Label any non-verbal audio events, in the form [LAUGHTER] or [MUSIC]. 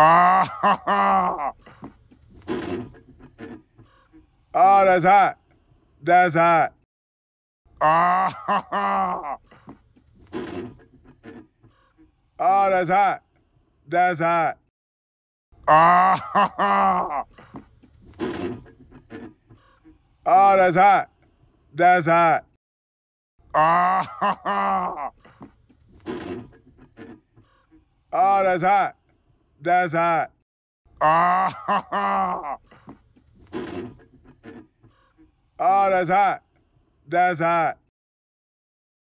Ah, oh, that's hot. That's hot. Ah, oh, that's hot. That's hot. Ah, oh, that's hot. That's hot. Ah, oh, that's hot. That's hot. Ah, oh, [LAUGHS] that's hot. That's hot.